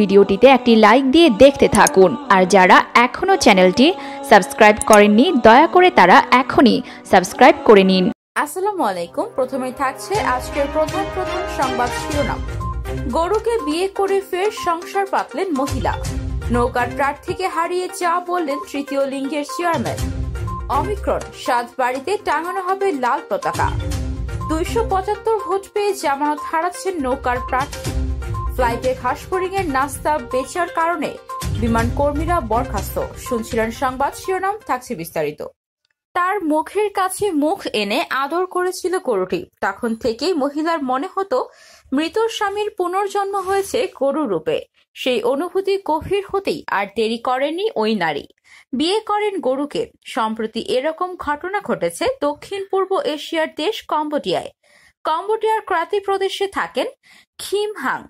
ভিডিওটিতে একটি লাইক দিয়ে দেখতে থাকুন আর যারা এখনও চ্যানেলটি সাবস্ক্রাইব করেননি দয়া করে তারা এখনই সাবস্ক্রাইব করে নিন আসসালামু আলাইকুম প্রথমে থাকছে আজকের প্রধান প্রধান সংবাদ শিরোনাম গরুকে বিয়ে করে ফের সংসার পাতলেন মহিলা নৌকার প্রার্থীকে হারিয়ে চা বললেন তৃতীয় লিঙ্গের চেয়ারম্যান অমিক্রণ সাত বাড়িতে টাঙানো হবে লাল পতাকা দুইশো পঁচাত্তর ভোট পেয়ে জামানত হারাচ্ছেন নৌকার প্রার্থী ফ্লাইটে ঘাসফড়িং এর নাস্তা বেচার কারণে বিমান কর্মীরা বরখাস্ত শুনছিলেন সংবাদ শিরোনাম থাকছে বিস্তারিত তার মুখের কাছে মুখ এনে আদর করেছিল গরুটি তখন থেকেই মহিলার মনে হতো মৃত স্বামীর পুনর্জন্ম হয়েছে গরু রূপে সেই অনুভূতি গভীর হতেই আর দেরি করেনি ওই নারী বিয়ে করেন গরুকে সম্প্রতি এরকম ঘটনা ঘটেছে দক্ষিণ পূর্ব এশিয়ার দেশ কম্বোডিয়ায় কম্বোডিয়ার ক্রাতি প্রদেশে থাকেন খিম হাং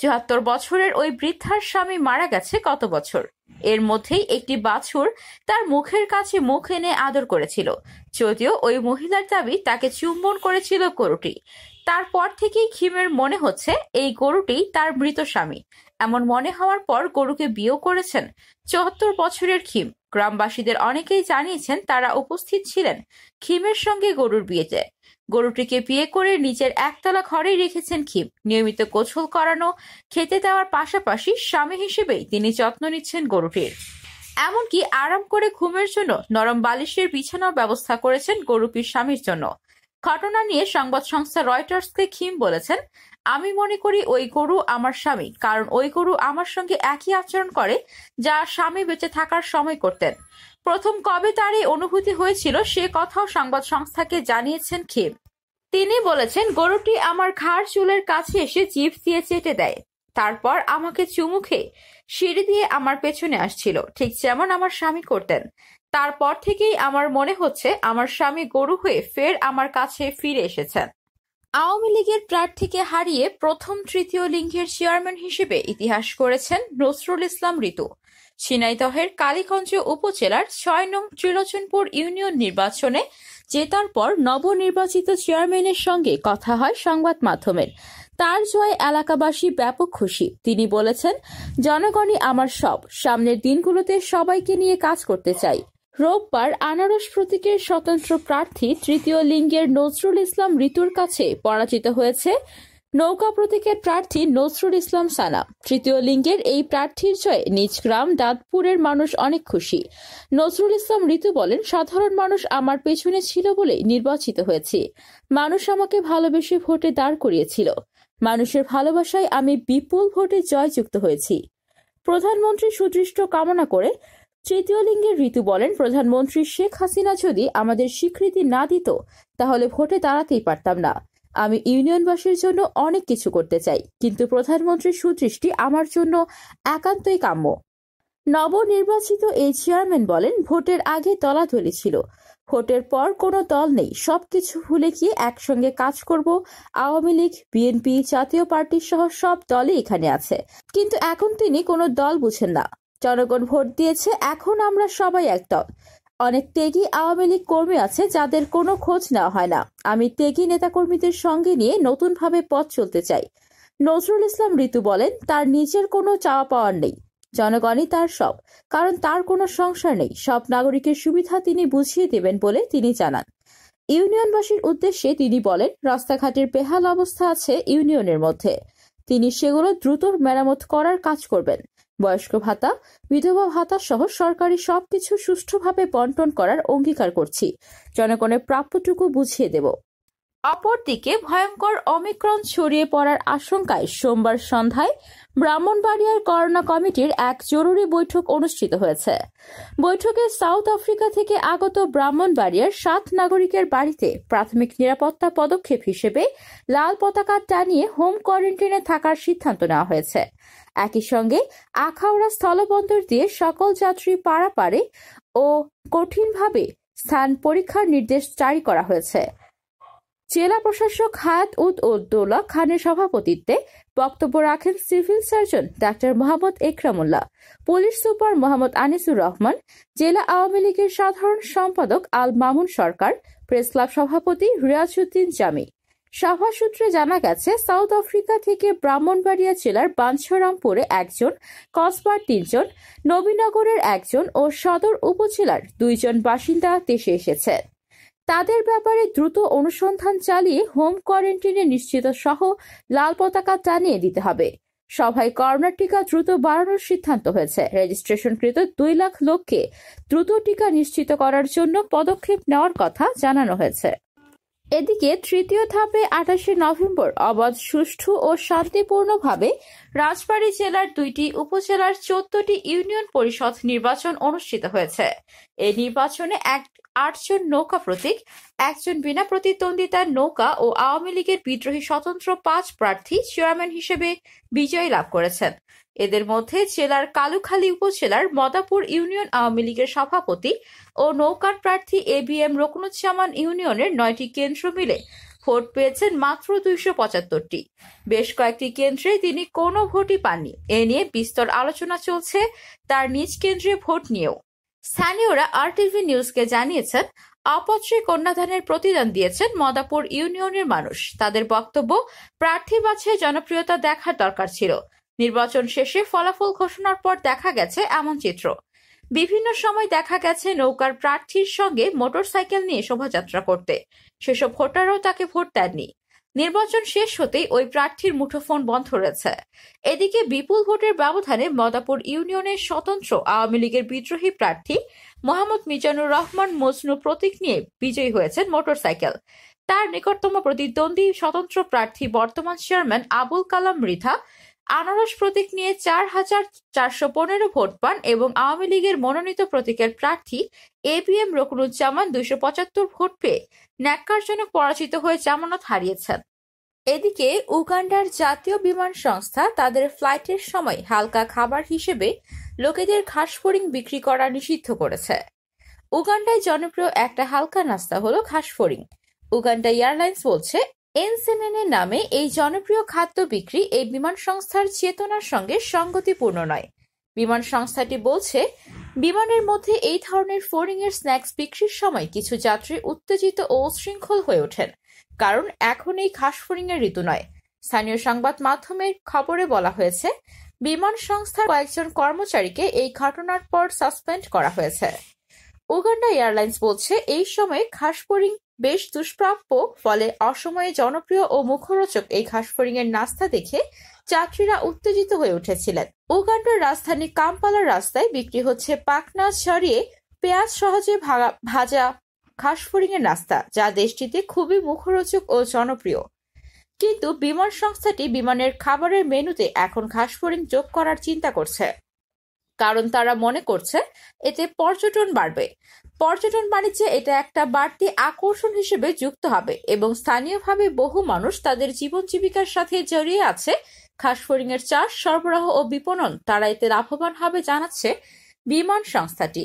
চুয়াত্তর বছরের ওই বৃদ্ধার স্বামী মারা গেছে কত বছর এর মধ্যেই একটি বাছুর তার মুখের কাছে মুখ এনে আদর করেছিল যদিও ওই মহিলার দাবি তাকে চুম্বন করেছিল গরুটি তারপর থেকেই খিমের মনে হচ্ছে এই গরুটি তার মৃত স্বামী এমন মনে হওয়ার পর গরুকে বিয়েও করেছেন চুয়াত্তর বছরের খিম গ্রামবাসীদের অনেকেই জানিয়েছেন তারা উপস্থিত ছিলেন খিমের সঙ্গে গরুর বিয়েতে গরুটিকে বিয়ে করে নিজের একতলা ঘরেই রেখেছেন খিম নিয়মিত কোছল করানো খেতে দেওয়ার পাশাপাশি স্বামী হিসেবেই তিনি যত্ন নিচ্ছেন গরুটির এমনকি আরাম করে ঘুমের জন্য নরম বালিশের বিছানাও ব্যবস্থা করেছেন গরুটির স্বামীর জন্য ঘটনা নিয়ে সংবাদ সংস্থা রয়টার্সকে খিম বলেছেন আমি মনে করি ওই গরু আমার স্বামী কারণ ওই গরু আমার সঙ্গে একই আচরণ করে যা স্বামী বেঁচে থাকার সময় করতেন প্রথম কবে তার এই অনুভূতি হয়েছিল সে কথাও সংবাদ সংস্থাকে জানিয়েছেন খেম তিনি বলেছেন গরুটি আমার ঘাড় চুলের কাছে এসে জিভ দিয়ে চেটে দেয় তারপর আমাকে চুমু খেয়ে সিঁড়ি দিয়ে আমার পেছনে আসছিল ঠিক যেমন আমার স্বামী করতেন তারপর থেকেই আমার মনে হচ্ছে আমার স্বামী গরু হয়ে ফের আমার কাছে ফিরে এসেছেন আওয়ামী লীগের প্রার্থীকে হারিয়ে প্রথম তৃতীয় লিঙ্গের চেয়ারম্যান হিসেবে ইতিহাস করেছেন নসরুল ইসলাম ঋতু সিনাইদহের কালীগঞ্জ উপজেলার ছয় নং ত্রিলোচনপুর ইউনিয়ন নির্বাচনে জেতার পর নবনির্বাচিত চেয়ারম্যানের সঙ্গে কথা হয় সংবাদ মাধ্যমের তার জয়ে এলাকাবাসী ব্যাপক খুশি তিনি বলেছেন জনগণই আমার সব সামনের দিনগুলোতে সবাইকে নিয়ে কাজ করতে চাই রোববার আনারস প্রতীকের স্বতন্ত্র প্রার্থী তৃতীয় লিঙ্গের নজরুল ইসলাম ঋতুর কাছে পরাজিত হয়েছে নৌকা প্রতীকের প্রার্থী নজরুল ইসলাম সানা তৃতীয় লিঙ্গের এই প্রার্থীর জয়ে নিজ গ্রাম দাঁতপুরের মানুষ অনেক খুশি নজরুল ইসলাম ঋতু বলেন সাধারণ মানুষ আমার পেছনে ছিল বলেই নির্বাচিত হয়েছে মানুষ আমাকে ভালোবেসে ভোটে দাঁড় করিয়েছিল মানুষের ভালোবাসায় আমি বিপুল ভোটে জয়যুক্ত হয়েছি প্রধানমন্ত্রী সুদৃষ্ট কামনা করে তৃতীয় লিঙ্গের ঋতু বলেন প্রধানমন্ত্রী শেখ হাসিনা যদি আমাদের স্বীকৃতি না দিত তাহলে ভোটে দাঁড়াতেই পারতাম না আমি ইউনিয়নবাসীর জন্য অনেক কিছু করতে চাই কিন্তু প্রধানমন্ত্রীর সুদৃষ্টি আমার জন্য একান্তই কাম্য নবনির্বাচিত এই চেয়ারম্যান বলেন ভোটের আগে তলাতলি ছিল ভোটের পর কোনো দল নেই সবকিছু ভুলে গিয়ে একসঙ্গে কাজ করব আওয়ামী লীগ বিএনপি জাতীয় পার্টি সহ সব দলই এখানে আছে কিন্তু এখন তিনি কোনো দল বুঝেন না জনগণ ভোট দিয়েছে এখন আমরা সবাই এক দল অনেক টেগি আওয়ামী লীগ কর্মী আছে যাদের কোনো খোঁজ নেওয়া হয় না আমি টেগি নেতাকর্মীদের সঙ্গে নিয়ে নতুনভাবে পথ চলতে চাই নজরুল ইসলাম ঋতু বলেন তার নিজের কোনো চাওয়া পাওয়ার নেই জনগণই তার সব কারণ তার কোনো সংসার নেই সব নাগরিকের সুবিধা তিনি বুঝিয়ে দেবেন বলে তিনি জানান ইউনিয়নবাসীর উদ্দেশ্যে তিনি বলেন রাস্তাঘাটের বেহাল অবস্থা আছে ইউনিয়নের মধ্যে তিনি সেগুলো দ্রুত মেরামত করার কাজ করবেন বয়স্ক ভাতা বিধবা ভাতা সহ সরকারি সবকিছু সুষ্ঠুভাবে বন্টন করার অঙ্গীকার করছি জনগণের প্রাপ্যটুকু বুঝিয়ে দেব অপরদিকে ভয়ঙ্কর অমিক্রণ ছড়িয়ে পড়ার আশঙ্কায় সোমবার সন্ধ্যায় ব্রাহ্মণবাড়িয়ার করোনা কমিটির এক জরুরি বৈঠক অনুষ্ঠিত হয়েছে বৈঠকে সাউথ আফ্রিকা থেকে আগত ব্রাহ্মণবাড়িয়ার সাত নাগরিকের বাড়িতে প্রাথমিক নিরাপত্তা পদক্ষেপ হিসেবে লাল পতাকা টানিয়ে হোম কোয়ারেন্টাইনে থাকার সিদ্ধান্ত নেওয়া হয়েছে একই সঙ্গে আখাউড়া স্থলবন্দর দিয়ে সকল যাত্রী পারাপারে ও কঠিনভাবে স্থান পরীক্ষার নির্দেশ জারি করা হয়েছে জেলা প্রশাসক হাত উদ উদ্দৌলা খানের সভাপতিত্বে বক্তব্য রাখেন civil surgeon doctor Mohammad Ekramullah police super Mohammad Anisur Rahman জেলা আওয়ামী লীগের সাধারণ সম্পাদক আল মামুন সরকার প্রেস ক্লাব সভাপতি রিয়াজউদ্দিন জামি সভা সূত্রে জানা গেছে সাউথ আফ্রিকা থেকে ব্রাহ্মণবাড়িয়া জেলার বাঞ্ছরামপুরে একজন কসবার তিনজন নবীনগরের একজন ও সদর উপজেলার দুইজন বাসিন্দা দেশে এসেছে তাদের ব্যাপারে দ্রুত অনুসন্ধান চালিয়ে হোম কোয়ারেন্টিনে নিশ্চিত সহ লাল পতাকা টানিয়ে দিতে হবে সভায় করোনার টিকা দ্রুত বাড়ানোর সিদ্ধান্ত হয়েছে রেজিস্ট্রেশনকৃত দুই লাখ লোককে দ্রুত টিকা নিশ্চিত করার জন্য পদক্ষেপ নেওয়ার কথা জানানো হয়েছে এদিকে তৃতীয় ধাপে আঠাশে নভেম্বর অবাধ সুষ্ঠু ও শান্তিপূর্ণভাবে রাজবাড়ী জেলার দুইটি উপজেলার চোদ্দটি ইউনিয়ন পরিষদ নির্বাচন অনুষ্ঠিত হয়েছে এই নির্বাচনে এক আটজন নৌকা প্রতীক একজন বিনা প্রতিদ্বন্দ্বিতার নৌকা ও আওয়ামী লীগের বিদ্রোহী স্বতন্ত্র পাঁচ প্রার্থী চেয়ারম্যান হিসেবে বিজয় লাভ করেছেন এদের মধ্যে জেলার কালুখালী উপজেলার মদাপুর ইউনিয়ন আওয়ামী লীগের সভাপতি ও নৌকার প্রার্থী এ বি এম রকনুজ্জামান ইউনিয়নের নয়টি কেন্দ্র মিলে ভোট পেয়েছেন মাত্র দুইশো পঁচাত্তরটি বেশ কয়েকটি কেন্দ্রে তিনি কোনো ভোটই পাননি এ নিয়ে বিস্তর আলোচনা চলছে তার নিজ কেন্দ্রে ভোট নিয়েও স্থানীয়রা আরটিভি নিউজকে জানিয়েছেন অপত্রী কন্যাধানের প্রতিদান দিয়েছেন মদাপুর ইউনিয়নের মানুষ তাদের বক্তব্য প্রার্থী বাছে জনপ্রিয়তা দেখার দরকার ছিল নির্বাচন শেষে ফলাফল ঘোষণার পর দেখা গেছে এমন চিত্র বিভিন্ন সময় দেখা গেছে নৌকার প্রার্থীর সঙ্গে মোটরসাইকেল নিয়ে শোভাযাত্রা করতে সেসব ভোটাররাও তাকে ভোট দেননি নির্বাচন শেষ হতেই ওই প্রার্থীর মুঠোফোন বন্ধ রয়েছে এদিকে বিপুল ভোটের ব্যবধানে মদাপুর ইউনিয়নের স্বতন্ত্র আওয়ামী লীগের বিদ্রোহী প্রার্থী মোহাম্মদ মিজানুর রহমান মজনু প্রতীক নিয়ে বিজয়ী হয়েছেন মোটরসাইকেল তার নিকটতম প্রতিদ্বন্দ্বী স্বতন্ত্র প্রার্থী বর্তমান চেয়ারম্যান আবুল কালাম মৃধা আনারস প্রতীক নিয়ে চার হাজার চারশো পনেরো ভোট পান এবং আওয়ামী লীগের মনোনীত প্রতীকের প্রার্থী এ পি এম রকুনুজ্জামান দুইশো পঁচাত্তর ভোট পেয়ে ন্যাক্কারজনক পরাজিত হয়ে জামানত হারিয়েছেন এদিকে উগান্ডার জাতীয় বিমান সংস্থা তাদের ফ্লাইটের সময় হালকা খাবার হিসেবে লোকেদের ঘাসফড়িং বিক্রি করা নিষিদ্ধ করেছে উগান্ডায় জনপ্রিয় একটা হালকা নাস্তা হলো ঘাসফড়িং উগান্ডা এয়ারলাইন্স বলছে এনসেমেনে নামে এই জনপ্রিয় খাদ্য বিক্রি এই বিমান সংস্থার চেতনার সঙ্গে সঙ্গতিপূর্ণ নয় বিমান সংস্থাটি বলছে বিমানের মধ্যে এই ধরনের ফোরিং এর স্ন্যাক্স বিক্রির সময় কিছু যাত্রী উত্তেজিত ও শৃঙ্খল হয়ে ওঠেন কারণ এখন এই খাস ফোরিং এর ঋতু নয় স্থানীয় সংবাদ মাধ্যমের খবরে বলা হয়েছে বিমান সংস্থার কয়েকজন কর্মচারীকে এই ঘটনার পর সাসপেন্ড করা হয়েছে উগান্ডা এয়ারলাইন্স বলছে, এই সময়ে খাসফড়িং বেশ দুষ্প্রাপ্য, ফলে অসময়ে জনপ্রিয় ও মুখরোচক এই এর নাস্তা দেখে যাত্রীরা উত্তেজিত হয়ে উঠেছিলেন। উগান্ডার রাজধানী কাম্পালার রাস্তায় বিক্রি হচ্ছে পাকনা ছড়িয়ে পেঁয়াজ সহজে ভাজা এর নাস্তা, যা দেশটিতে খুবই মুখরোচক ও জনপ্রিয়। কিন্তু বিমান সংস্থাটি বিমানের খাবারের মেনুতে এখন খাসফড়িং যোগ করার চিন্তা করছে। কারণ তারা মনে করছে এতে পর্যটন বাড়বে পর্যটন বাণিজ্যে এটা একটা বাড়তি আকর্ষণ হিসেবে যুক্ত হবে এবং স্থানীয়ভাবে বহু মানুষ তাদের জীবন জীবিকার সাথে জড়িয়ে আছে খাসফড়িং এর চাষ সরবরাহ ও বিপণন তারা এতে লাভবান হবে জানাচ্ছে বিমান সংস্থাটি